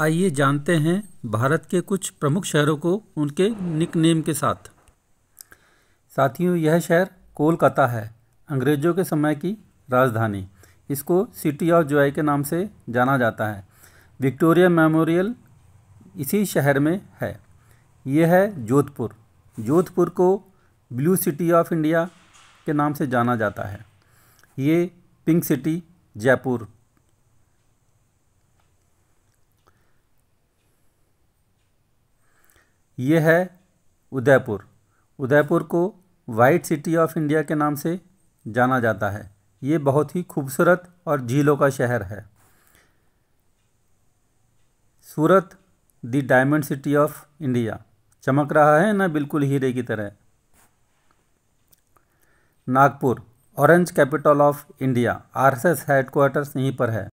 आइए जानते हैं भारत के कुछ प्रमुख शहरों को उनके निक नेम के साथ साथियों यह शहर कोलकाता है अंग्रेज़ों के समय की राजधानी इसको सिटी ऑफ जॉय के नाम से जाना जाता है विक्टोरिया मेमोरियल इसी शहर में है यह है जोधपुर जोधपुर को ब्लू सिटी ऑफ इंडिया के नाम से जाना जाता है ये पिंक सिटी जयपुर ये है उदयपुर उदयपुर को वाइट सिटी ऑफ इंडिया के नाम से जाना जाता है ये बहुत ही खूबसूरत और झीलों का शहर है Surat the diamond city of India चमक रहा है ना बिल्कुल हीरे की तरह Nagpur orange capital of India RSS headquarters यहीं पर है